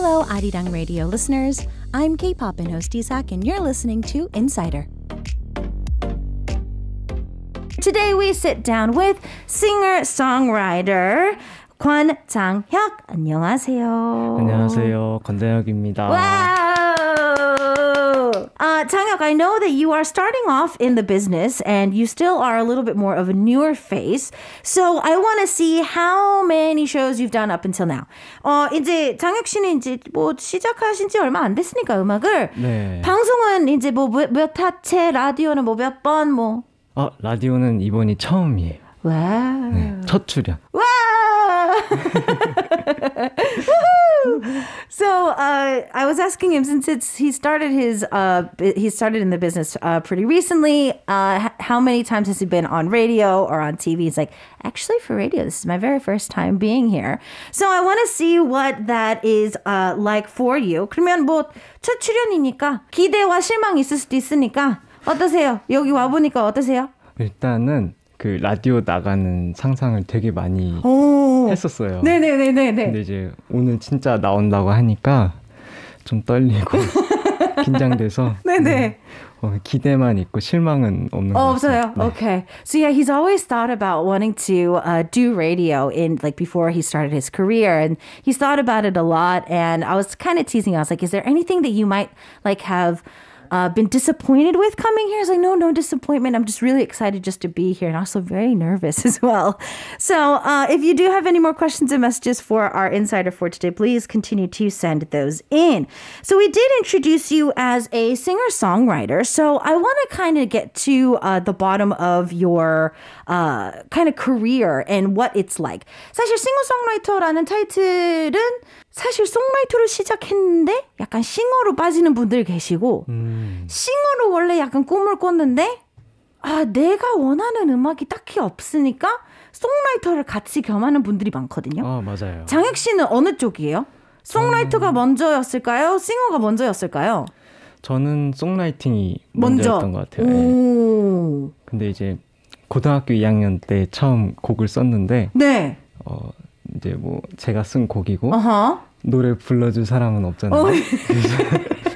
Hello, Arirang Radio listeners. I'm K-pop and host Isak, and you're listening to Insider. Today we sit down with singer-songwriter 권장혁 안녕하세요. 안녕하세요. 권장혁입니다. 와, Tangak, I know that you are starting off in the business and you still are a little bit more of a newer face. So I want to see how many shows you've done up until now. 어, 이제 장혁 씨는 이제 뭐 시작하신 지 얼마 안 됐으니까 음악을 네. 방송은 이제 뭐몇 몇 하체 라디오는 뭐몇번 뭐. 아, 라디오는 이번이 처음이에요. 와. 네, 첫 출연. 와. so uh, I was asking him since it's he started his uh, he started in the business uh, pretty recently. Uh, how many times has he been on radio or on TV? He's like, actually, for radio, this is my very first time being here. So I want to see what that is uh, like for you. 그러면 뭐첫 출연이니까 기대와 실망 있을 수도 있으니까 어떠세요? 여기 와 보니까 어떠세요? 일단은 그 라디오 나가는 상상을 되게 많이 오. 했었어요. 네네네네. 근데 이제 오늘 진짜 나온다고 하니까 좀 떨리고 긴장돼서. 네네. 어, 기대만 있고 실망은 없는 것 없어요. 같아요. 네. Okay. So yeah, he's always thought about wanting to uh, do radio in like before he started his career, and he's thought about it a lot. And I was kind of teasing. I was like, "Is there anything that you might like have?" uh, been disappointed with coming here. I was like, no, no disappointment. I'm just really excited just to be here and also very nervous as well. So uh, if you do have any more questions and messages for our insider for today, please continue to send those in. So we did introduce you as a singer songwriter. So I want to kind of get to uh, the bottom of your uh, kind of career and what it's like. 사실 싱어송라이터라는 타이틀은 사실 송라이트를 시작했는데 약간 싱어로 빠지는 분들 계시고 음. 싱어로 원래 약간 꿈을 꿨는데 아 내가 원하는 음악이 딱히 없으니까 송라이터를 같이 겸하는 분들이 많거든요. 어 맞아요. 장혁 씨는 어느 쪽이에요? 송라이터가 음. 먼저였을까요? 싱어가 먼저였을까요? 저는 송라이팅이 먼저. 먼저였던 것 같아요. 예. 오. 네. 근데 이제 고등학교 2학년 때 처음 곡을 썼는데 네. 어, 이제 뭐 제가 쓴 곡이고 uh-huh. 노래 불러줄 사람은 없잖아요.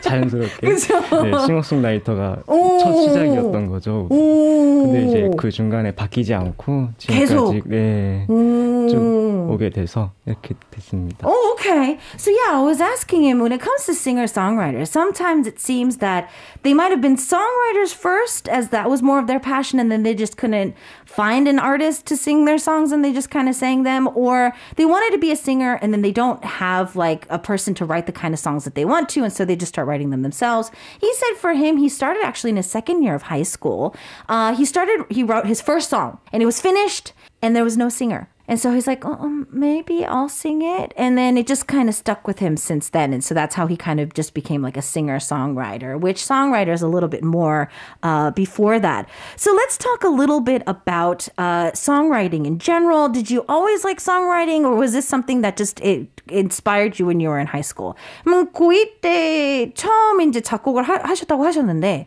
자연스럽게 네, 싱어송라이터가 첫 시작이었던 거죠. 근데 이제 그 중간에 바뀌지 않고 지금까지 네, 오게 돼서 이렇게 됐습니다. Oh, okay. So yeah, I was asking him when it comes to singer-songwriters, sometimes it seems that they might have been songwriters first as that was more of their passion and then they just couldn't find an artist to sing their songs and they just kind of sang them or they wanted to be a singer and then they don't have like a person to write the kind of songs that they want to and so they just start writing writing them themselves. He said for him, he started actually in his second year of high school. Uh, he started, he wrote his first song and it was finished and there was no singer. And so he's like, oh, um, maybe I'll sing it. And then it just kind of stuck with him since then. And so that's how he kind of just became like a singer songwriter, which songwriter is a little bit more uh, before that. So let's talk a little bit about uh, songwriting in general. Did you always like songwriting, or was this something that just it inspired you when you were in high school? 때 처음 이제 작곡을 하셨다고 하셨는데,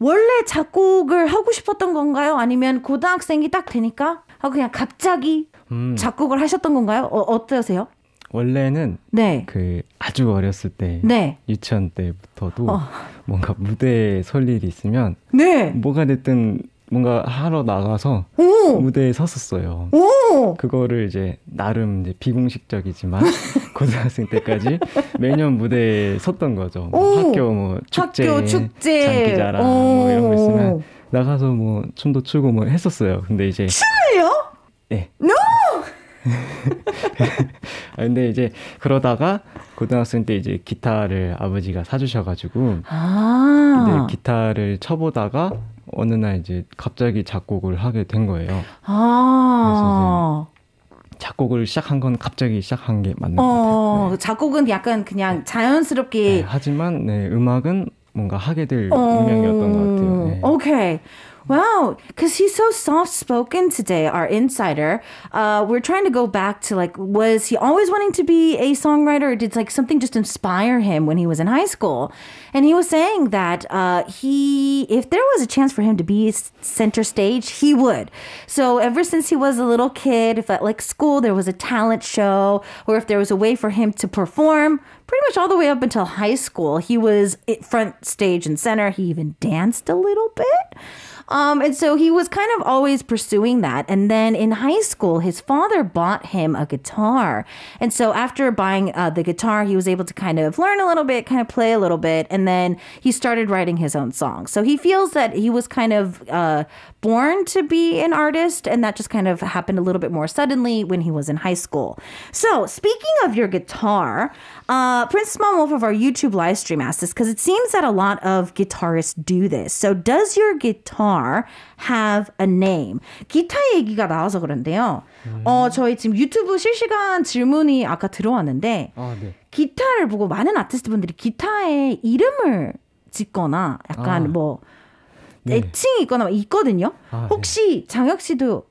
원래 작곡을 하고 싶었던 건가요? 아니면 고등학생이 딱 되니까? 아 그냥 갑자기 음. 작곡을 하셨던 건가요? 어, 어떠세요? 원래는 네. 그 아주 어렸을 때 네. 유치원 때부터도 어. 뭔가 무대에 설 일이 있으면 네. 뭐가 됐든 뭔가 하러 나가서 오! 무대에 섰었어요. 오! 그거를 이제 나름 이제 비공식적이지만 고등학생 때까지 매년 무대에 섰던 거죠. 뭐 학교 뭐 축제, 학교 축제. 장기자랑 뭐 이런 거 있으면 나가서 뭐 춤도 추고 뭐 했었어요. 근데 이제 춤을요? 네. No! 아, 근데 이제 그러다가 고등학생 때 이제 기타를 아버지가 사주셔가지고 아~ 기타를 쳐보다가 어느 날 이제 갑자기 작곡을 하게 된 거예요. 아~ 작곡을 시작한 건 갑자기 시작한 게 맞는 어, 것 같아요. 어, 네. 작곡은 약간 그냥 네. 자연스럽게 네, 하지만 네, 음악은 뭔가 하게 될 어~ 운명이었던 것 같아요. 네. 오케이. Wow, because he's so soft spoken today, our insider. Uh, we're trying to go back to like, was he always wanting to be a songwriter, or did like something just inspire him when he was in high school? And he was saying that uh, he, if there was a chance for him to be center stage, he would. So ever since he was a little kid, if at like school there was a talent show, or if there was a way for him to perform, pretty much all the way up until high school, he was front stage and center. He even danced a little bit. Um, and so he was kind of always pursuing that. And then in high school, his father bought him a guitar. And so after buying uh, the guitar, he was able to kind of learn a little bit, kind of play a little bit. And then he started writing his own songs. So he feels that he was kind of uh, born to be an artist. And that just kind of happened a little bit more suddenly when he was in high school. So speaking of your guitar, uh, Prince Small Wolf of our YouTube live stream asked this because it seems that a lot of guitarists do this. So does your guitar are have a name. 기타 얘기가 나와서 그런데요. 음. 어, 저희 지금 유튜브 실시간 질문이 아까 들어왔는데 아, 네. 기타를 보고 많은 아티스트 분들이 기타의 이름을 짓거나 약간 아. 뭐 네. 애칭이 있거나 있거든요. 아, 네. 혹시 네. 장혁 씨도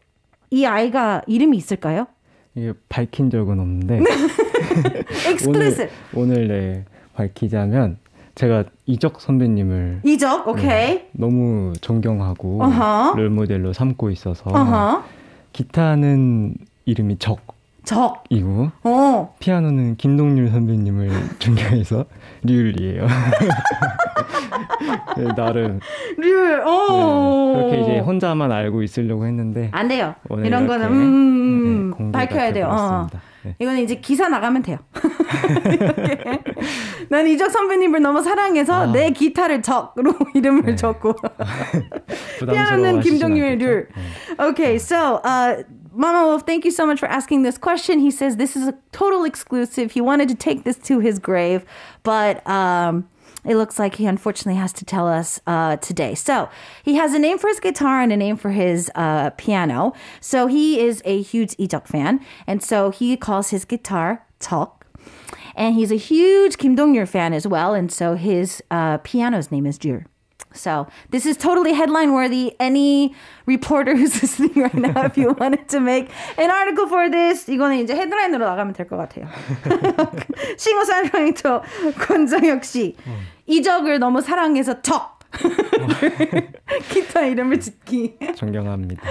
이 아이가 이름이 있을까요? 이게 밝힌 적은 없는데 네. 오늘, 오늘 네, 밝히자면 제가 이적 선배님을 이적 네, 오케이 네, 너무 존경하고 uh-huh. 롤 모델로 삼고 있어서 uh-huh. 기타는 이름이 적 적이고 어. 피아노는 김동률 선배님을 존경해서 류율이에요. 네, 나름 류 네, 그렇게 이제 혼자만 알고 있으려고 했는데 안 돼요. 이런 거는 음, 음, 음, 네, 네 밝혀야 돼요. 어. 네. 이거는 이제 기사 나가면 돼요. 난 이적 선배님을 너무 사랑해서 아. 내 기타를 적으로 이름을 네. 적고 피아노는 김종률 률. Okay, so uh, Mama Wolf, thank you so much for asking this question. He says this is a total exclusive. He wanted to take this to his grave, but um, it looks like he unfortunately has to tell us uh, today. So he has a name for his guitar and a name for his uh, piano. So he is a huge Ijeok fan, and so he calls his guitar Talk. And he's a huge Kim Dong-yeol fan as well, and so his uh, piano's name is Jur. So this is totally headline worthy. Any reporter who's listening right now, if you wanted to make an article for this, 이거는 이제 헤드라인으로 나가면 될것 같아요. 싱어사이라이터 권정혁 씨. 이적을 너무 사랑해서 척. 기타 이름을 짓기. 존경합니다.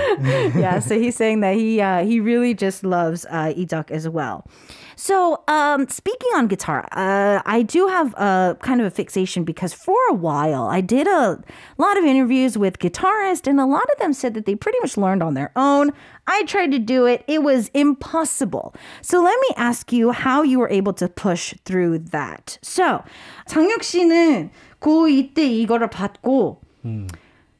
yeah, so he's saying that he uh, he really just loves uh, Idok as well. So um, speaking on guitar, uh, I do have a kind of a fixation because for a while I did a lot of interviews with guitarists, and a lot of them said that they pretty much learned on their own. I tried to do it; it was impossible. So let me ask you how you were able to push through that. So 장혁 씨는 그 이때 이거를 받고 음.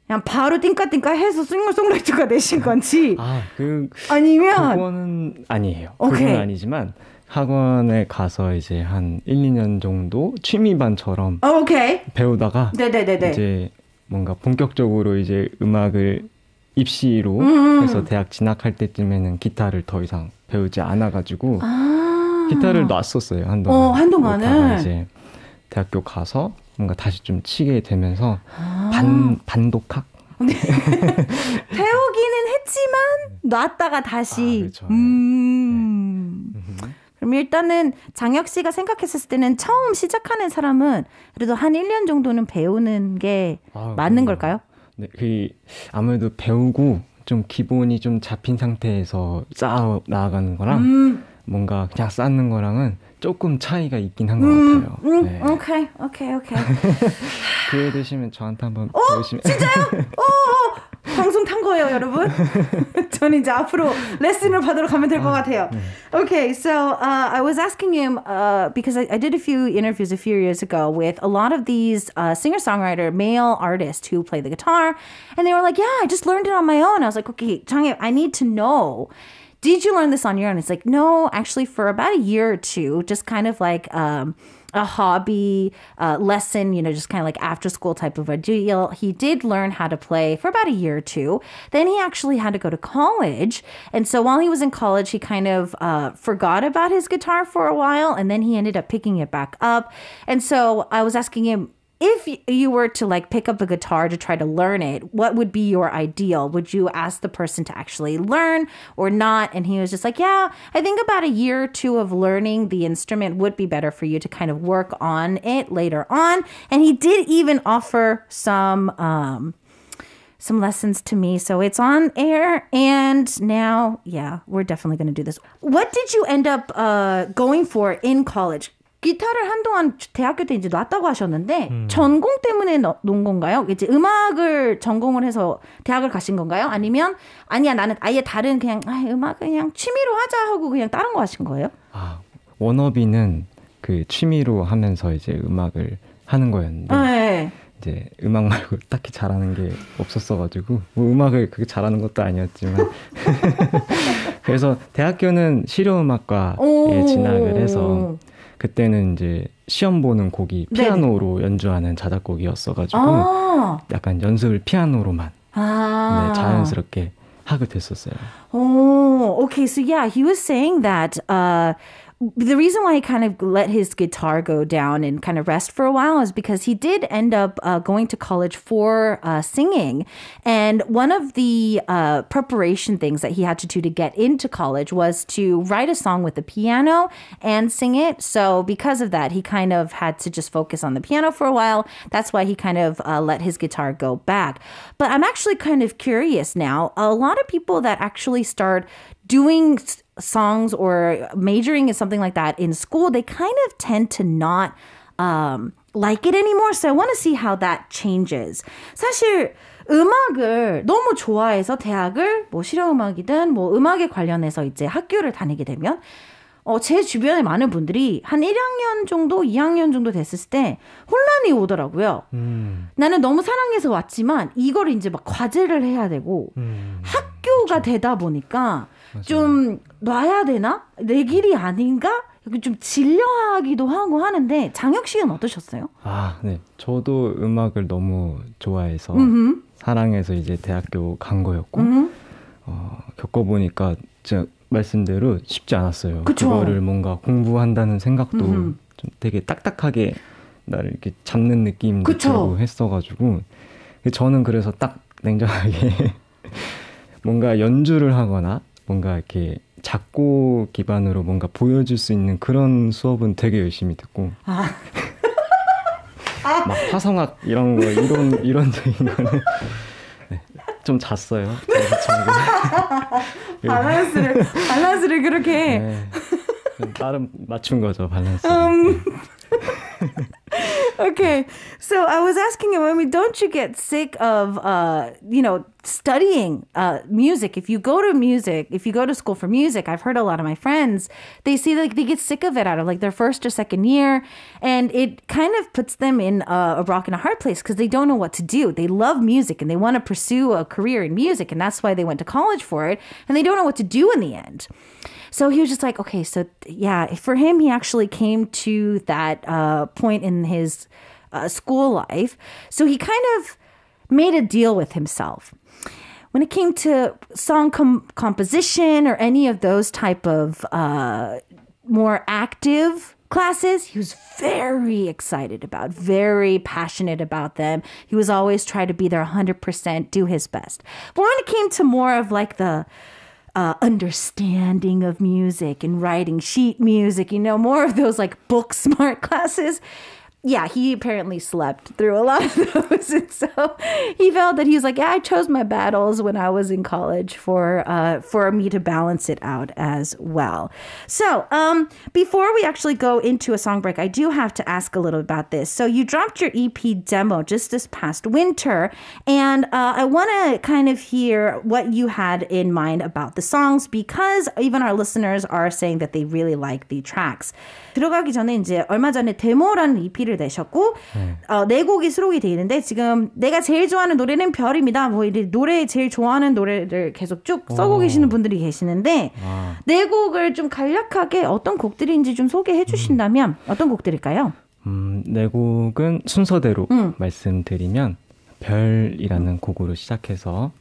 그냥 바로 띵까띵까 해서 싱글송라이터가 되신 아, 건지 아, 그, 아니면 그거는 아니에요. 오케이. 그건 아니지만 학원에 가서 이제 한 1, 2년 정도 취미반처럼 어, 오케이. 배우다가 네네네네. 이제 뭔가 본격적으로 이제 음악을 입시로 음, 음. 해서 대학 진학할 때쯤에는 기타를 더 이상 배우지 않아 가지고 아. 기타를 놨었어요, 한동안. 어, 한동안은 이제 대학교 가서 뭔가 다시 좀 치게 되면서 아. 반 반독학 네. 배우기는 했지만 놨다가 다시. 아, 그렇죠. 네. 음. 네. 음. 그럼 일단은 장혁 씨가 생각했을 때는 처음 시작하는 사람은 그래도 한 1년 정도는 배우는 게 아, 맞는 그래요. 걸까요? 네, 그 아무래도 배우고 좀 기본이 좀 잡힌 상태에서 쌓아 나아가는 거랑 음. 뭔가 그냥 쌓는 거랑은 조금 차이가 있긴 한것 음, 같아요. 음, 네. 오케이, 오케이, 오케이. 기회 되시면 저한테 한번 어? 보시면. 진짜요? 오, 방송 탄 거예요, 여러분. 저는 이제 앞으로 레슨을 받으러 가면 될것 아, 같아요. 네. Okay, so uh, I was asking him uh, because I, I, did a few interviews a few years ago with a lot of these uh, singer-songwriter male artists who play the guitar, and they were like, "Yeah, I just learned it on my own." I was like, "Okay, Changhye, I need to know." did you learn this on your own? It's like, no, actually, for about a year or two, just kind of like um, a hobby uh, lesson, you know, just kind of like after school type of a deal. He did learn how to play for about a year or two. Then he actually had to go to college. And so while he was in college, he kind of uh, forgot about his guitar for a while and then he ended up picking it back up. And so I was asking him, if you were to like pick up a guitar to try to learn it, what would be your ideal? Would you ask the person to actually learn or not? And he was just like, yeah, I think about a year or two of learning the instrument would be better for you to kind of work on it later on. And he did even offer some, um, some lessons to me. So it's on air. And now, yeah, we're definitely going to do this. What did you end up uh, going for in college? 기타를 한동안 대학교 때 이제 놨다고 하셨는데 음. 전공 때문에 넣, 놓은 건가요? 이제 음악을 전공을 해서 대학을 가신 건가요? 아니면 아니야 나는 아예 다른 그냥 아, 음악 그냥 취미로 하자 하고 그냥 다른 거 하신 거예요? 아원어비는그 취미로 하면서 이제 음악을 하는 거였는데 네. 이제 음악 말고 딱히 잘하는 게 없었어가지고 뭐 음악을 그게 잘하는 것도 아니었지만 그래서 대학교는 실용음악과에 진학을 해서 그때는 이제 시험 보는 곡이 피아노로 네네. 연주하는 자작곡이었어가지고 아~ 약간 연습을 피아노로만 아~ 네, 자연스럽게 하게 됐었어요. o okay. So yeah, he was saying that uh, the reason why he kind of let his guitar go down and kind of rest for a while is because he did end up uh, going to college for uh, singing. And one of the uh, preparation things that he had to do to get into college was to write a song with the piano and sing it. So, because of that, he kind of had to just focus on the piano for a while. That's why he kind of uh, let his guitar go back. But I'm actually kind of curious now. A lot of people that actually start doing songs or majoring in something like that in school, they kind of tend to not um, like it anymore. So I want to see how that changes. 사실 음악을 너무 좋아해서 대학을 뭐 실용음악이든 뭐 음악에 관련해서 이제 학교를 다니게 되면 어, 제 주변에 많은 분들이 한 1학년 정도, 2학년 정도 됐을 때 혼란이 오더라고요. 음. 나는 너무 사랑해서 왔지만 이걸 이제 막 과제를 해야 되고 음. 학교가 그렇죠. 되다 보니까 맞아요. 좀 놔야 되나? 내 길이 아닌가? 좀 질려하기도 하고 하는데 장혁 씨는 어떠셨어요? 아, 네. 저도 음악을 너무 좋아해서 음흠. 사랑해서 이제 대학교 간 거였고 어, 겪어보니까 진짜 말씀대로 쉽지 않았어요. 그쵸? 그거를 뭔가 공부한다는 생각도 음흠. 좀 되게 딱딱하게 나를 이렇게 잡는 느낌도 들고 했어가지고 저는 그래서 딱 냉정하게 뭔가 연주를 하거나 뭔가 이렇게 작고 기반으로 뭔가 보여줄 수 있는 그런 수업은 되게 열심히 듣고 아. 막 화성학 이런 거 이런 이런적인 거는 네, 좀 잤어요. 밸런스를 밸런스를 그렇게 네, 나름 맞춘 거죠 밸런스. 음. okay. So I was asking him, I mean, don't you get sick of, uh, you know, studying uh, music? If you go to music, if you go to school for music, I've heard a lot of my friends, they see like they get sick of it out of like their first or second year. And it kind of puts them in a, a rock and a hard place because they don't know what to do. They love music and they want to pursue a career in music. And that's why they went to college for it. And they don't know what to do in the end. So he was just like, okay, so yeah, for him, he actually came to that uh, point in his uh, school life. So he kind of made a deal with himself. When it came to song com- composition or any of those type of uh, more active classes he was very excited about very passionate about them he was always trying to be there 100% do his best but when it came to more of like the uh, understanding of music and writing sheet music, you know, more of those like book smart classes yeah, he apparently slept through a lot of those. And so he felt that he was like, yeah, I chose my battles when I was in college for uh, for me to balance it out as well. So um, before we actually go into a song break, I do have to ask a little about this. So you dropped your EP demo just this past winter, and uh, I want to kind of hear what you had in mind about the songs because even our listeners are saying that they really like the tracks. 들어가기 전에 이제 얼마 전에 데모라는 EP를 내셨고 네. 어, 네 곡이 수록이 돼 있는데 지금 내가 제일 좋아하는 노래는 별입니다. 뭐 이 노래 제일 좋아하는 노래를 계속 쭉 써고 계시는 분들이 계시는데 와. 아. 네 곡을 좀 간략하게 어떤 곡들인지 좀 소개해 음. 주신다면 음. 어떤 곡들일까요? 음, 네 곡은 순서대로 음. 말씀드리면 별이라는 곡으로 시작해서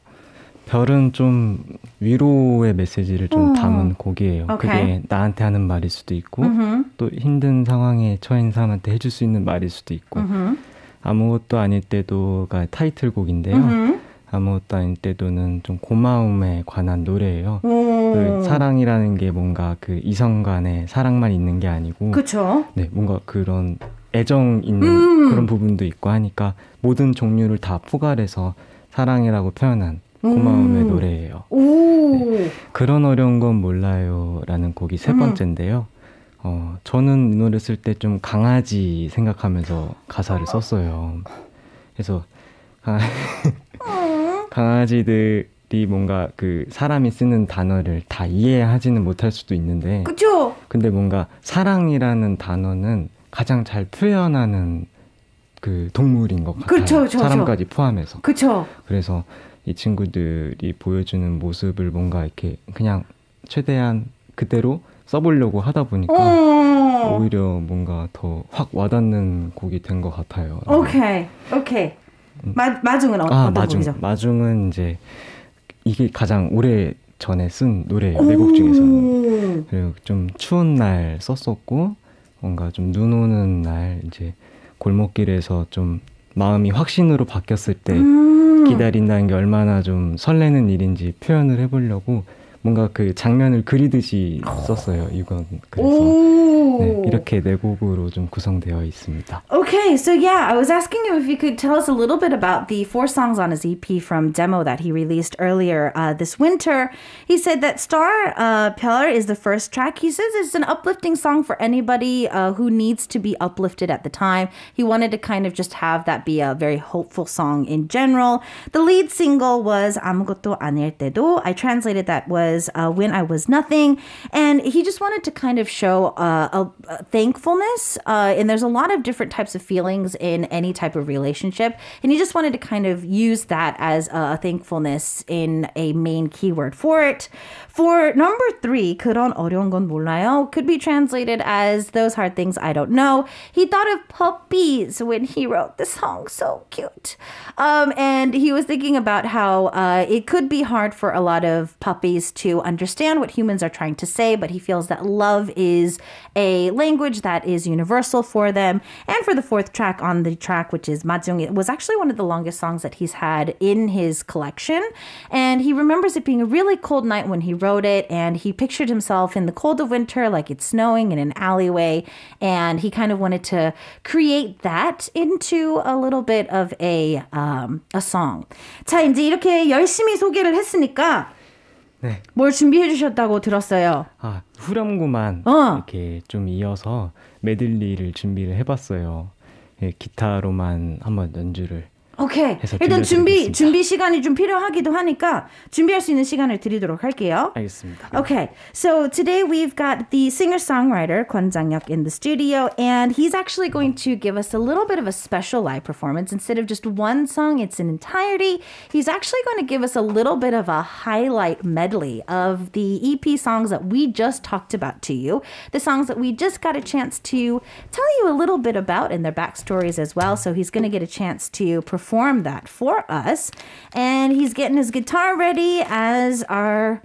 별은 좀 위로의 메시지를 좀 음. 담은 곡이에요. 오케이. 그게 나한테 하는 말일 수도 있고 음흠. 또 힘든 상황에 처인 사람한테 해줄 수 있는 말일 수도 있고 음흠. 아무것도 아닐 때도가 타이틀곡인데요. 음흠. 아무것도 아닐 때도는 좀 고마움에 관한 노래예요. 그 사랑이라는 게 뭔가 그 이성 간의 사랑만 있는 게 아니고 그쵸? 네, 뭔가 그런 애정 있는 음. 그런 부분도 있고 하니까 모든 종류를 다 포괄해서 사랑이라고 표현한 고마움의 음. 노래예요. 네. 그런 어려운 건 몰라요라는 곡이 세 음. 번째인데요. 어, 저는 이 노래 쓸 때 좀 강아지 생각하면서 가사를 어. 썼어요. 그래서 어. 강아... 지들이 뭔가 그 사람이 쓰는 단어를 다 이해하지는 못할 수도 있는데, 그쵸? 근데 뭔가 사랑이라는 단어는 가장 잘 표현하는 그 동물인 것 같아요. 그쵸, 저, 저. 사람까지 포함해서. 그쵸. 그래서 이 친구들이 보여주는 모습을 뭔가 이렇게 그냥 최대한 그대로 써보려고 하다 보니까 어~ 오히려 뭔가 더 확 와닿는 곡이 된 것 같아요. 오케이, 오케이. 음. 마, 마중은 어, 아, 마중, 곡이죠? 마중은 이제 이게 가장 오래 전에 쓴 노래 네곡 중에서는 그리고 좀 추운 날 썼었고 뭔가 좀눈 오는 날 이제 골목길에서 좀 마음이 확신으로 바뀌었을 때 음~ 음. 기다린다는 게 얼마나 좀 설레는 일인지 표현을 해보려고 뭔가 그 장면을 그리듯이 어. 썼어요. 이건 그래서 이렇게 네 곡으로 좀 구성되어 있습니다. Okay, so yeah, I was asking him if you could tell us a little bit about the four songs on his EP from demo that he released earlier uh, this winter. He said that Star uh, Pillar is the first track. He says it's an uplifting song for anybody uh, who needs to be uplifted at the time. He wanted to kind of just have that be a very hopeful song in general. The lead single was 아무것도 아닐 때도. I translated that was uh, When I Was Nothing. And he just wanted to kind of show uh, a uh, thankfulness, uh, and there's a lot of different types of feelings in any type of relationship. And he just wanted to kind of use that as a thankfulness in a main keyword for it. For number three, could be translated as those hard things I don't know. He thought of puppies when he wrote the song, so cute. Um, and he was thinking about how uh, it could be hard for a lot of puppies to understand what humans are trying to say, but he feels that love is a language that is universal for them. And for the fourth track on the track, which is Mahjong, it was actually one of the longest songs that he's had in his collection. And he remembers it being a really cold night when he wrote it. And he pictured himself in the cold of winter, like it's snowing in an alleyway. And he kind of wanted to create that into a little bit of a, um, a song. 자, 이제 이렇게 열심히 소개를 했으니까 네. 뭘 준비해 주셨다고 들었어요. 아, 후렴구만 어. 이렇게 좀 이어서 메들리를 준비를 해봤어요. 예, 기타로만 한번 연주를 오케이. 일단 준비 준비 시간이 좀 필요하기도 하니까 준비할 수 있는 시간을 드리도록 할게요. 알겠습니다. Okay. So today we've got the singer-songwriter Kwon jang in the studio and he's actually going to give us a little bit of a special live performance instead of just one song, it's an entirety. He's actually going to give us a little bit of a highlight medley of the EP songs that we just talked about to you. The songs that we just got a chance to tell you a little bit about and their backstories as well. So he's going to get a chance to perform perform that for us. And he's getting his guitar ready as our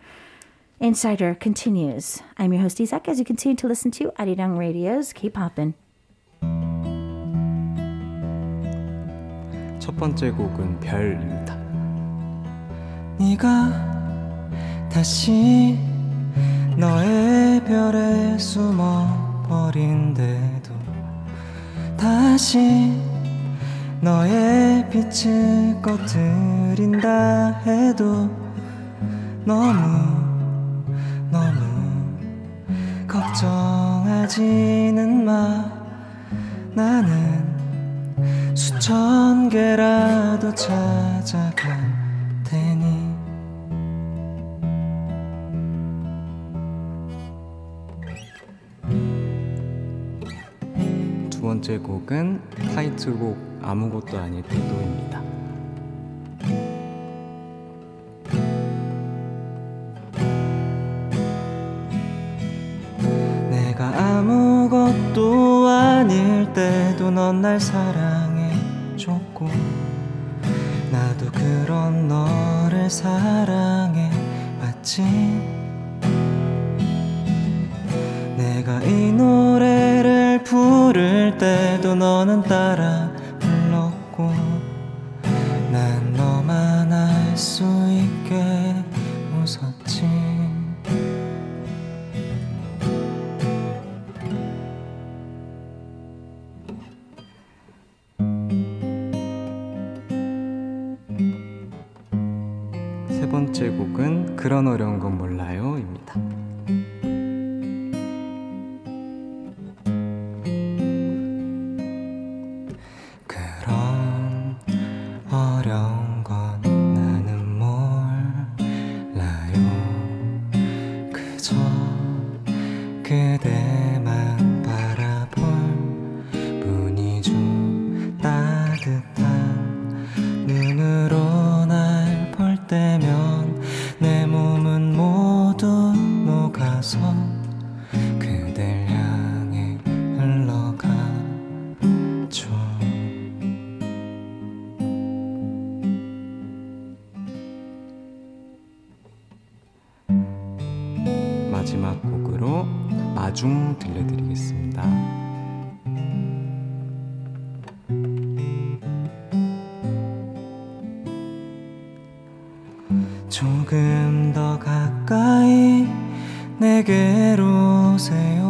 insider continues. I'm your host, Isaac, as you continue to listen to Arirang Radio's Keep Hoppin'. 첫 번째 곡은 별입니다. 네가 다시 너의 별에 숨어 버린데도 다시 너의 빛을 꺼뜨린다 해도 너무 너무 걱정하지는 마 나는 수천 개라도 찾아간 번째 곡은 타이틀곡 아무것도 아닐 때도입니다. 내가 아무것도 아닐 때도 넌 날 사랑해줬고 나도 그런 너를 사랑해봤지 너는 따라 불렀고 난 너만 알 수 있게 웃었지 세 번째 곡은 그런 어려운 건 조금 더 가까이 내게로 오세요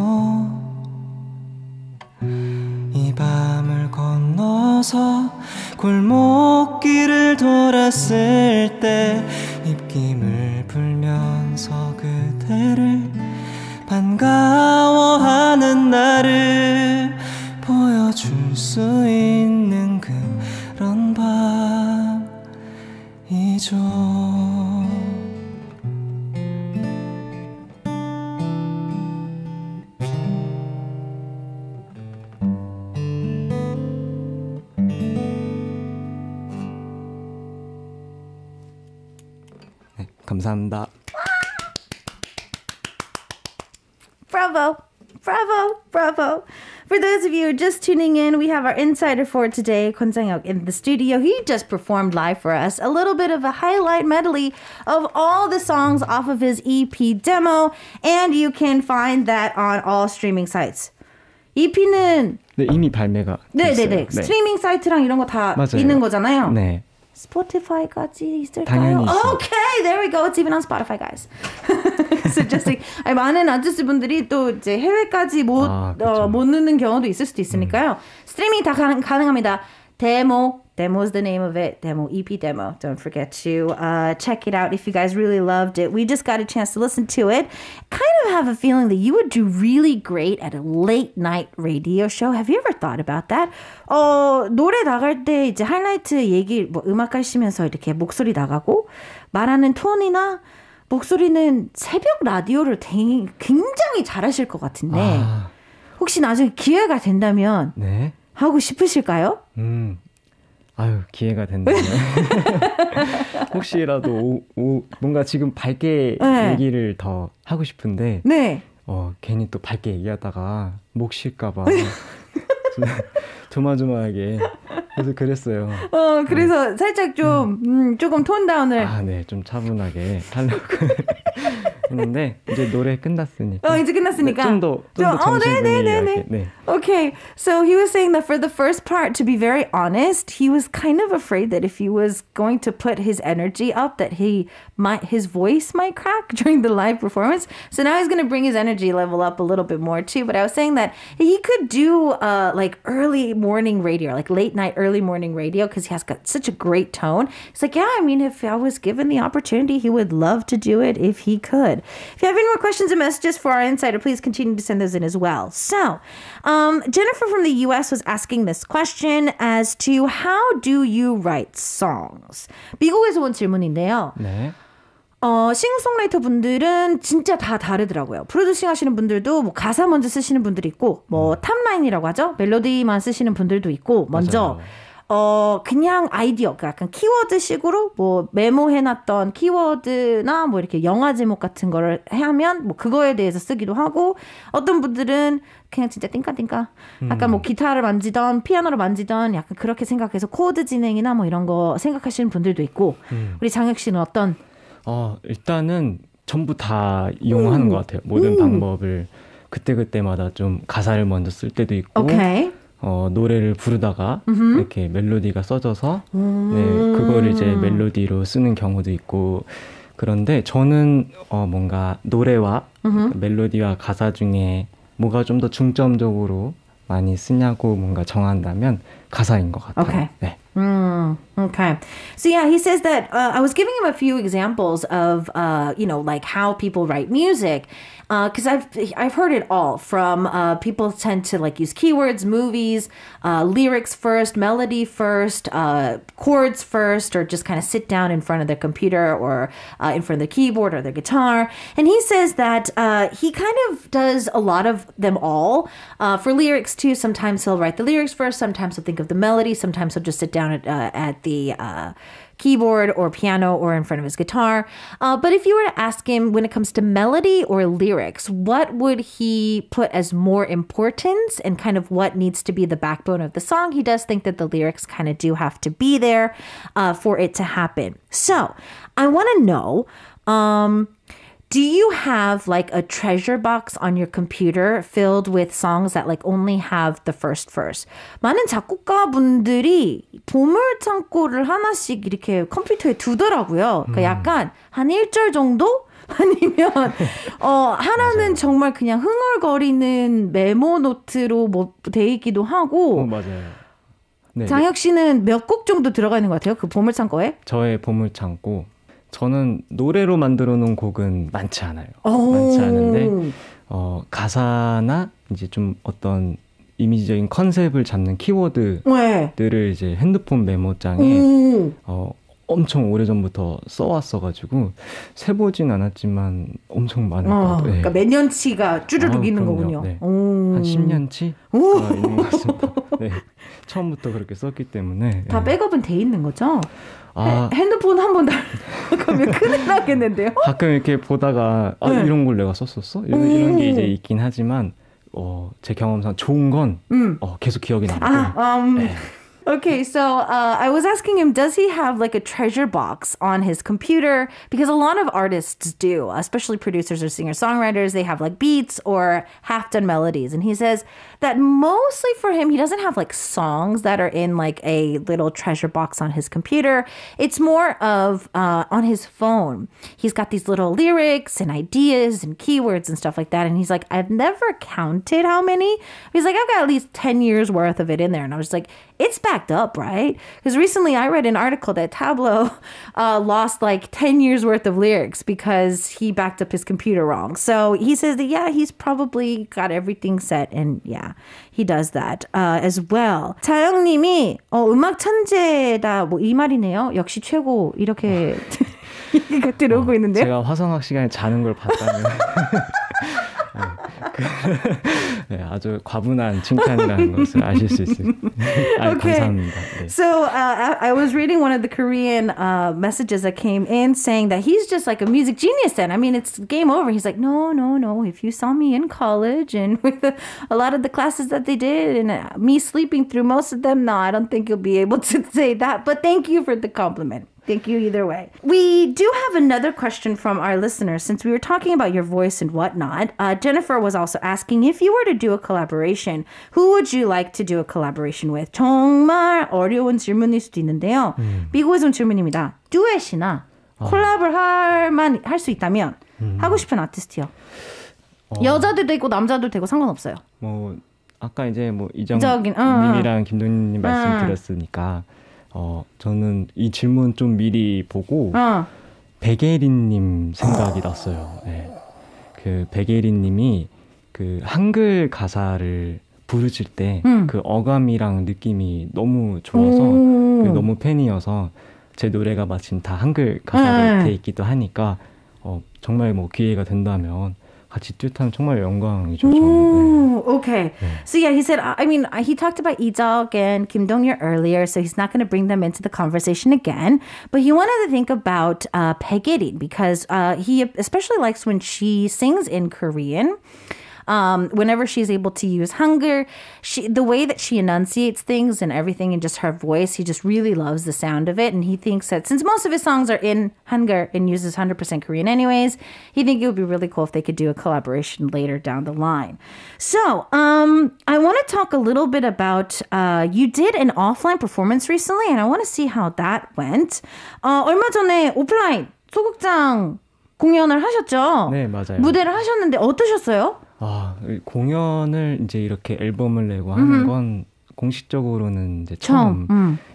tuning in, we have our insider for today, Kwon sang in the studio. He just performed live for us a little bit of a highlight medley of all the songs off of his EP demo, and you can find that on all streaming sites. EP는 네, 이미 발매가 네네네 네. 스트리밍 사이트랑 이런 거다 있는 거잖아요. 네. 스포티파이까지 있을까요? 당연히 있어요. Okay, there we go. It's even on Spotify, guys. so just i k e 아니, 많은 아저씨분들이 또 이제 해외까지 못, 아, 어, 넣는 경우도 있을 수도 있으니까요. 음. 스트리밍 다 가능, 가능합니다. 데모 Demo is the name of it. Demo EP Demo. Don't forget to uh, check it out if you guys really loved it. We just got a chance to listen to it. Kind of have a feeling that you would do really great at a late night radio show. Have you ever thought about that? 어, 노래 나갈 때 이제 하이라이트 얘기, 뭐 음악 하시면서 이렇게 목소리 나가고 말하는 톤이나 목소리는 새벽 라디오를 굉장히 잘하실 것 같은데 아... 혹시 나중에 기회가 된다면 네. 하고 싶으실까요? 음. 아유 기회가 된다면 혹시라도 오, 오, 뭔가 지금 밝게 네. 얘기를 더 하고 싶은데 네. 어, 괜히 또 밝게 얘기하다가 목 쉴까봐 조마조마하게 그래서 그랬어요. 어 그래서 음. 살짝 좀 음, 조금 톤 다운을 아네좀 차분하게 하려고 했는데 이제 노래 끝났으니까. 어 이제 끝났으니까. 좀 더 좀더 정신분위기 네. Okay, so he was saying that for the first part, to be very honest, he was kind of afraid that if he was going to put his energy up, that he might his voice might crack during the live performance. So now he's going to bring his energy level up a little bit more too. But I was saying that he could do uh like early morning radio, like late night, early morning radio, because he has got such a great tone. He's like, yeah, I mean, if I was given the opportunity, he would love to do it if he could. If you have any more questions and messages for our insider, please continue to send those in as well. So, um, Jennifer from the US was asking this question as to how do you write songs? 미국에서 온 질문인데요. 네. 어, 싱송라이터 분들은 진짜 다 다르더라고요. 프로듀싱 하시는 분들도 뭐 가사 먼저 쓰시는 분들이 있고, 뭐 음. 탑라인이라고 하죠. 멜로디만 쓰시는 분들도 있고, 먼저. 맞아요. 어, 그냥 아이디어, 그러니까 약간 키워드 식으로 뭐 메모해놨던 키워드나 뭐 이렇게 영화 제목 같은 거를 하면 뭐 그거에 대해서 쓰기도 하고 어떤 분들은 그냥 진짜 띵까띵까 약간 뭐 음. 기타를 만지던 피아노를 만지던 약간 그렇게 생각해서 코드 진행이나 뭐 이런 거 생각하시는 분들도 있고 음. 우리 장혁 씨는 어떤 어, 일단은 전부 다 이용하는 음. 것 같아요. 모든 음. 방법을 그때그때마다 좀 가사를 먼저 쓸 때도 있고 오케이. 어, 노래를 부르다가 음흠. 이렇게 멜로디가 써져서 음. 네, 그걸 이제 멜로디로 쓰는 경우도 있고 그런데 저는 어, 뭔가 노래와 음흠. 멜로디와 가사 중에 뭐가 좀 더 중점적으로 많이 쓰냐고 뭔가 정한다면 가사인 것 같아요. 오케이. 네. Mm, okay. So yeah, he says that uh, I was giving him a few examples of uh, you know like how people write music because uh, I've I've heard it all from uh, people tend to like use keywords, movies, uh, lyrics first, melody first, uh, chords first, or just kind of sit down in front of their computer or in front of the keyboard or their guitar. And he says that he kind of does a lot of them all for lyrics too. Sometimes he'll write the lyrics first, sometimes he'll think of the melody, sometimes he'll just sit down down at, uh, at the uh, keyboard or piano or in front of his guitar. Uh, but if you were to ask him when it comes to melody or lyrics, what would he put as more importance and kind of what needs to be the backbone of the song? He does think that the lyrics kind of do have to be there uh, for it to happen. So I want to know. Um, Do you have like a treasure box on your computer filled with songs that like only have the first verse? 많은 작곡가분들이 보물 창고를 하나씩 이렇게 컴퓨터에 두더라고요. 그 약간 한 1절 정도 아니면 어 하나는 정말 그냥 흥얼거리는 메모 노트로 뭐돼 있기도 하고 어, 맞아요. 네. 장혁 네. 씨는 몇 곡 정도 들어가 있는 것 같아요? 그 보물창고에? 저의 보물창고 저는 노래로 만들어 놓은 곡은 많지 않아요. 많지 않은데 어, 가사나 이제 좀 어떤 이미지적인 컨셉을 잡는 키워드들을 네. 이제 핸드폰 메모장에 음. 어, 엄청 오래전부터 써왔어가지고 세보진 않았지만 엄청 많을 아, 같아요. 그러니까 몇 년치가 쭈르륵 아, 있는 그럼요. 거군요. 네. 한 10년치 아, 있는 것 같습니다. 네. 처음부터 그렇게 썼기 때문에 다 네. 백업은 돼 있는 거죠? 아, 핸드폰 한 번달면 큰일 나겠는데요? 가끔 이렇게 보다가 아, 네. 이런 걸 내가 썼었어? 이런, 음. 이런 게 이제 있긴 하지만 어, 제 경험상 좋은 건 음. 어, 계속 기억이 나고 아, 음. 네. okay, so uh, I was asking him, does he have like a treasure box on his computer? Because a lot of artists do, especially producers or singer songwriters. They have like beats or half done melodies. And he says that mostly for him, he doesn't have like songs that are in like a little treasure box on his computer. It's more of uh, on his phone. He's got these little lyrics and ideas and keywords and stuff like that. And he's like, I've never counted how many. He's like, I've got at least 10 years worth of it in there. And I was like, it's bad jacked up, right? Because recently I read an article that Tableau uh, lost like 10 years worth of lyrics because he backed up his computer wrong. So he says that, yeah, he's probably got everything set. And yeah, he does that uh, as well. 자영님이 어, 음악 천재다. 뭐 이 말이네요. 역시 최고. 이렇게 얘기가 들어오고 있는데. 제가 화성학 시간에 자는 걸 봤다면. 네, 아주 과분한 칭찬이라는 것을 아실 수 아, okay. 감사합니다. 네. So uh, I, was reading one of the Korean uh, messages that came in saying that he's just like a music genius. Then I mean, it's game over. He's like, no, no, no. If you saw me in college and with a, a lot of the classes that they did, and uh, me sleeping through most of them, no, I don't think you'll be able to say that. But thank you for the compliment. Thank you either way. We do have another question from our listeners since we were talking about your voice and whatnot. Uh, Jennifer was also asking if you were to do a collaboration, who would you like to do a collaboration with? 정말 어려운 질문일 수도 있는데요. 음. 미국에서 온 질문입니다. 듀엣이나 어. 콜라보를 할만 할수 있다면 음. 하고 싶은 아티스트요. 어. 여자도 되고 남자도 되고 상관없어요. 뭐 아까 이제 뭐 이정 님이랑 어. 김동님 말씀드렸으니까. 어. 어, 저는 이 질문 좀 미리 보고 어. 백예린님 생각이 났어요. 네. 그 백예린님이 그 한글 가사를 부르실 때그 음. 그 어감이랑 느낌이 너무 좋아서 그 너무 팬이어서 제 노래가 마침 다 한글 가사로 네. 돼 있기도 하니까 어, 정말 뭐 기회가 된다면 같이 정말 영광이죠. 네. okay. So yeah, he said. I mean, he talked about Ijeok and Kim Dong Hyun earlier, so he's not going to bring them into the conversation again. But he wanted to think about uh, because uh, he especially likes when she sings in Korean. Um, whenever she's able to use hunger, she the way that she enunciates things and everything, and just her voice, he just really loves the sound of it. And he thinks that since most of his songs are in hunger and uses 100% Korean anyways, he think it would be really cool if they could do a collaboration later down the line. So um, I want to talk a little bit about uh, you did an offline performance recently, and I want to see how that went. 어, uh, 얼마 전에 오프라인 소극장 공연을 하셨죠? 네, 맞아요. 무대를 하셨는데 어떠셨어요? 아, 공연을 이제 이렇게 앨범을 내고 하는 음. 건 공식적으로는 이제 처음.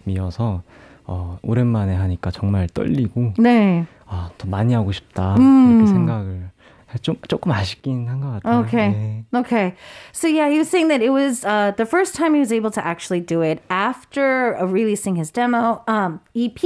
처음이어서 어, 오랜만에 하니까 정말 떨리고 네. 아, 더 많이 하고 싶다 음. 이렇게 생각을 좀 조금 아쉽긴 한 것 같아요. Okay. 네. Okay. So yeah, he was saying that it was uh, the first time he was able to actually do it after releasing his demo um, EP,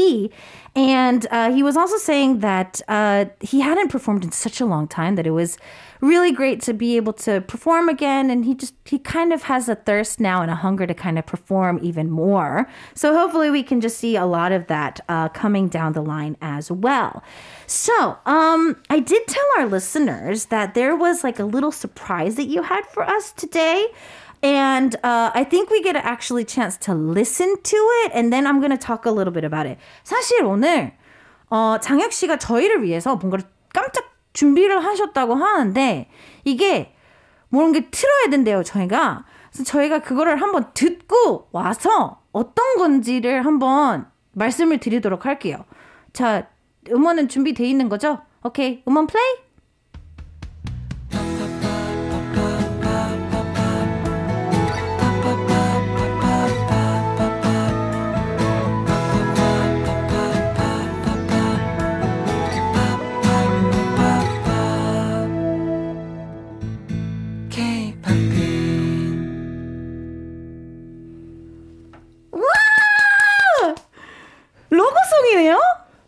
And uh, he was also saying that uh, he hadn't performed in such a long time that it was really great to be able to perform again. And he just, he kind of has a thirst now and a hunger to kind of perform even more. So hopefully we can just see a lot of that uh, coming down the line as well. So um, I did tell our listeners that there was like a little surprise that you had for us today. And uh, I think we get actually chance to listen to it. And then I'm going t a l k a little bit about it. 사실 오늘 어, 장혁 씨가 저희를 위해서 뭔가 깜짝 준비를 하셨다고 하는데 이게 모르 틀어야 된대요, 저희가. 그래서 저희가 그거를 한번 듣고 와서 어떤 건지를 한번 말씀을 드리도록 할게요. 자, 음원은 준비돼 있는 거죠? 오케이, 음원 플레이?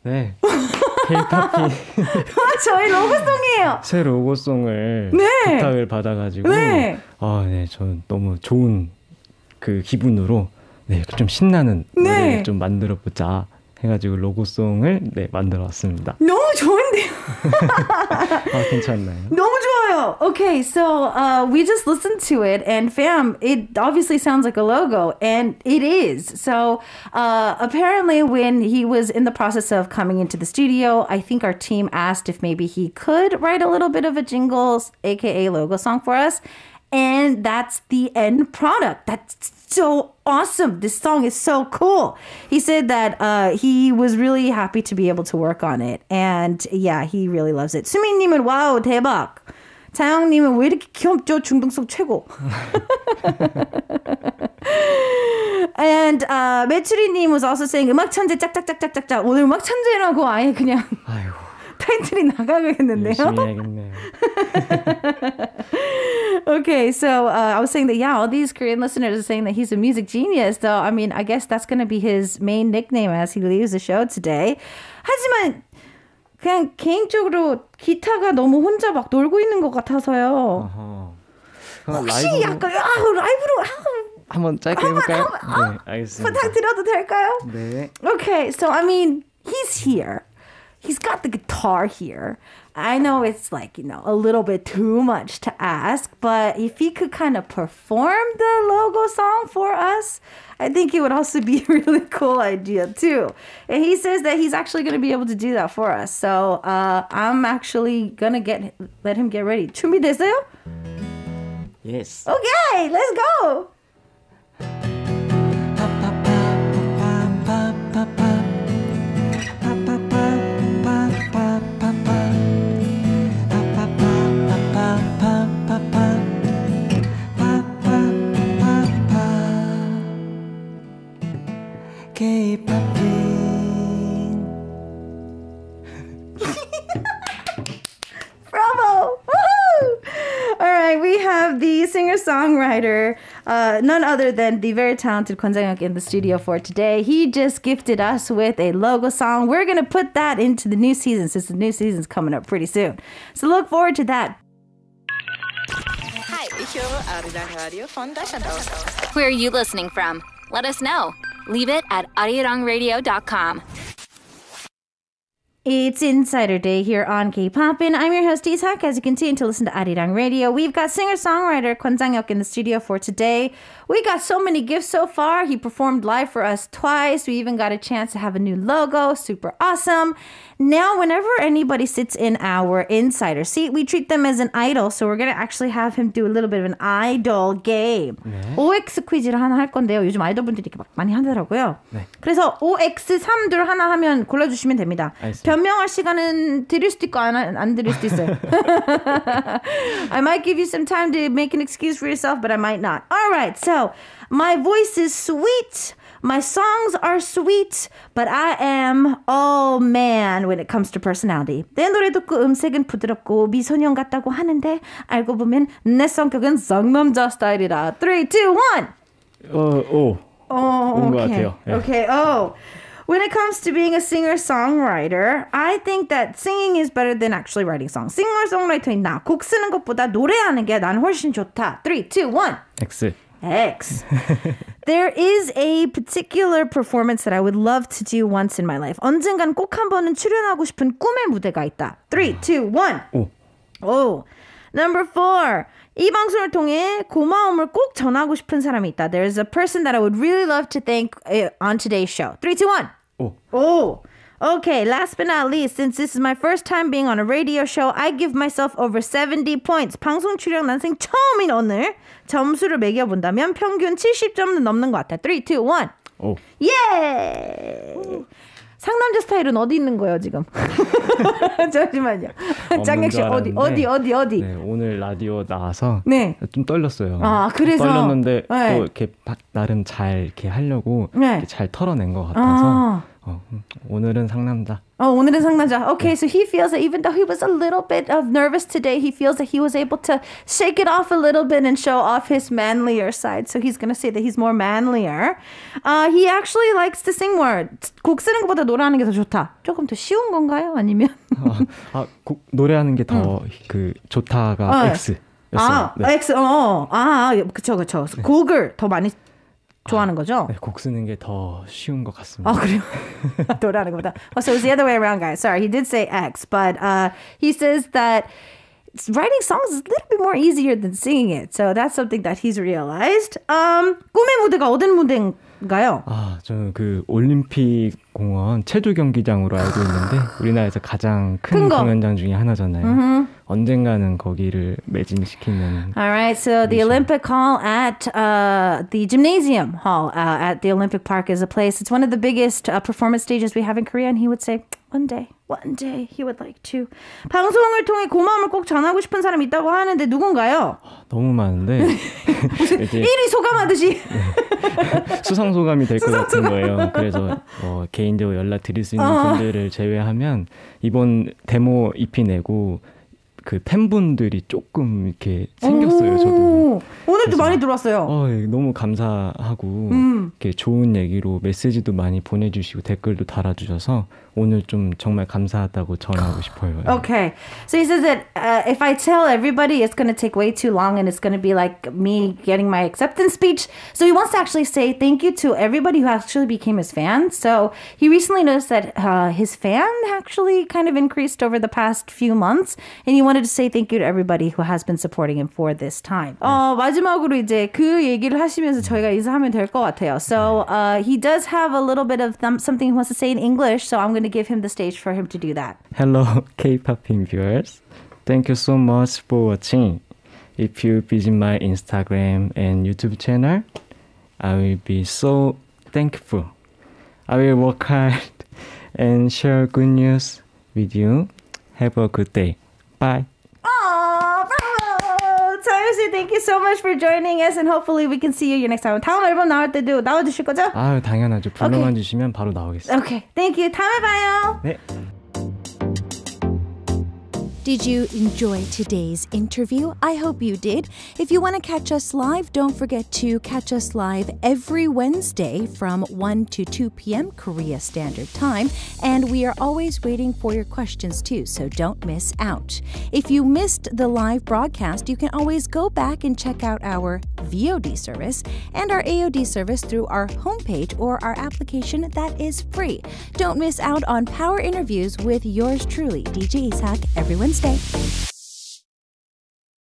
네. 케이팝이 아, 저희 로고송이에요. 새 로고송을 네. 부탁을 받아가지고 네. 아, 네, 저는 너무 좋은 그 기분으로 네, 좀 신나는 네. 노래를 좀 만들어 보자. 해가지고 로고송을 네 만들었습니다. 너무 좋은데요. 아 괜찮나요? 너무 좋아요. Okay, so uh, we just listened to it, and fam, it obviously sounds like a logo, and it is. So uh, apparently, when he was in the process of coming into the studio, I think our team asked if maybe he could write a little bit of a jingle, aka logo song for us and that's the end product. That's so awesome. This song is so cool. He said that uh, he was really happy to be able to work on it. And yeah, he really loves it. 수민님은 와우, 대박. 자영님은 왜 이렇게 귀엽죠? 중동성 최고. And uh, 메추리님 was also saying 음악 천재 짝짝짝짝짝짝 오늘 음악 천재라고 아예 그냥. 아이고. 타이틀이 나가겠는데요. 열심히 해야겠네요. okay, so uh, I was saying that yeah, all these Korean listeners are saying that he's a music genius. Though I mean, I guess that's going to be his main nickname as he leaves the show today. 하지만 그냥 개인적으로 기타가 너무 혼자 막 놀고 있는 것 같아서요. 어허. 혹시 라이브로... 약간 아 라이브로 아, 한번 짧게 한번, 해볼까요? 한번, 네, 알겠습니다. 부탁드려도 될까요? 네. Okay, so I mean, he's here. he's got the guitar here. I know it's like, you know, a little bit too much to ask, but if he could kind of perform the logo song for us, I think it would also be a really cool idea too. And he says that he's actually going to be able to do that for us. So uh, I'm actually going to get let him get ready. 준비됐어요? Yes. Okay, let's go. k Bravo! right, we have the singer-songwriter, uh, none other than the very talented Kwon Sang-hyuk in the studio for today. He just gifted us with a logo song. We're gonna put that into the new season since the new season's coming up pretty soon. So look forward to that. Hi, ich höre Arida Radio von Deutschland Where are you listening from? Let us know. Leave it at arirangradio.com. It's Insider Day here on K-Poppin. I'm your host, Izak. As you can see, to listen to Arirang Radio, we've got singer-songwriter Kwon sang in the studio for today. We got so many gifts so far. He performed live for us twice. We even got a chance to have a new logo. Super awesome. Now, whenever anybody sits in our insider seat, we treat them as an idol. So we're going to actually have him do a little bit of an idol game. 네. OX 퀴즈를 하나 할 건데요. 요즘 아이돌분들이 이렇게 막 많이 하더라고요. 네. 그래서 OX3 둘 하나 하면 골라주시면 됩니다. 알겠습니다. 변명할 시간은 드릴 수도 있고 안, 안 드릴 수도 있어요. I might give you some time to make an excuse for yourself, but I might not. All right. So my voice is sweet. My songs are sweet, but I am all man when it comes to personality. 내 노래 듣고 음색은 부드럽고 미소년 같다고 하는데 알고 보면 내 성격은 성남자 스타일이라. 3, 2, 1. 어, 오. 어, 오케이. 오케이. 오. When it comes to being a singer songwriter, I think that singing is better than actually writing songs. Singer-songwriter인 나, 곡 쓰는 쓰는 것보다 노래하는 게 난 훨씬 좋다. 3, 2, 1. X. X. there is a particular performance that I would love to do once in my life. 언젠간 꼭 한번은 출연하고 싶은 꿈의 무대가 있다. 3, 2, 1. 오. 오. Number 4. 이 방송을 통해 고마움을 꼭 전하고 싶은 사람이 있다. There's a person that I would really love to thank eh, on today's show. 3, 2, 1. 오. 오. Okay, last but not least, since this is my first time being on a radio show, I give myself over 70 points. 방송 출연 난생 처음인 오늘 점수를 매겨 본다면 평균 70점은 넘는 것 같아. 3 2 1. 오. 예! 상남자 스타일은 어디 있는 거예요 지금? 잠시만요. 짱혁씨 어디 어디 어디 어디? 네, 오늘 라디오 나와서 네. 좀 떨렸어요. 아 그래서 떨렸는데 네. 또 이렇게 나름 잘 이렇게 하려고 네. 이렇게 잘 털어낸 것 같아서. 아. 어, 오늘은 상남자. 어, 오늘은 상남자. Okay, so he feels that even though he was a little bit of nervous today, he feels that he was able to shake it off a little bit and show off his manlier side. So he's going to say that he's more manlier. Uh, he actually likes to sing more. 곡 쓰는 것보다 노래하는 게 더 좋다. 조금 더 쉬운 건가요? 아니면? 아, 아 곡, 노래하는 게 더그 응. 좋다가 어, X. 였어요. 아, 네. X, 어, 아, 그쵸, 그쵸. 곡을 더 많이 좋아하는 거죠? 네, 곡 쓰는 게 더 쉬운 것 같습니다. 아 그래요? 노래하는 것보다. Well, so it's the other way around, guys. Sorry, he did say X, but uh, he says that writing songs is a little bit more easier than singing it. So that's something that he's realized. Um, 꿈의 무대가 어떤 무대인가요? 아, 저는 그 올림픽 공원 체조 경기장으로 알고 있는데 우리나라에서 가장 큰, 큰 공연장 중에 하나잖아요. Mm-hmm. 언젠가는 거기를 매진시키는. Alright, so the Olympic Hall at uh, the Gymnasium Hall uh, at the Olympic Park is a place. It's one of the biggest uh, performance stages we have in Korea, and he would say, one day. One day he would like to. 방송을 통해 고마움을 꼭 전하고 싶은 사람 있다고 하는데 누군가요? 너무 많은데. 무슨 1위 소감하듯이. 수상 소감이 될 것 같은 거예요. 그래서 어, 개인적으로 연락 드릴 수 있는 분들을 제외하면 이번 데모 EP 내고 그 팬분들이 조금 이렇게 생겼어요. 저도 오늘도 많이 들어왔어요. 어, 예, 너무 감사하고 음. 이렇게 좋은 얘기로 메시지도 많이 보내주시고 댓글도 달아주셔서 오늘 좀 정말 감사하다고 전하고 싶어요. Okay. So he says that uh, if I tell everybody it's going to take way too long and it's going to be like me getting my acceptance speech. So he wants to actually say thank you to everybody who actually became his fan. So he recently noticed that uh, his fan actually kind of increased over the past few months and he wanted to say thank you to everybody who has been supporting him for this time. 어, 마지막으로 이제 그 얘기를 하시면서 저희가 인사하면 될것 같아요. So uh, he does have a little bit of th- something he wants to say in English. So I'm going to to give him the stage for him to do that. Hello, K pop viewers. Thank you so much for watching. If you visit my Instagram and YouTube channel, I will be so thankful. I will work hard and share good news with you. Have a good day. Bye. Aww. 하윤씨, thank you so much for joining us, and hopefully we can see you your next time. 다음 앨범 나올 때도 나와주실 거죠? 아 당연하죠. 불러만 okay. 주시면 바로 나오겠습니다. Okay, thank you. 다음에 봐요. 네. Did you enjoy today's interview? I hope you did. If you want to catch us live, don't forget to catch us live every Wednesday from 1 to 2 p.m. Korea Standard Time. And we are always waiting for your questions too, so don't miss out. If you missed the live broadcast, you can always go back and check out our VOD service and our AOD service through our homepage or our application that is free. Don't miss out on power interviews with yours truly, DJ Isak, every Wednesday. Wednesday.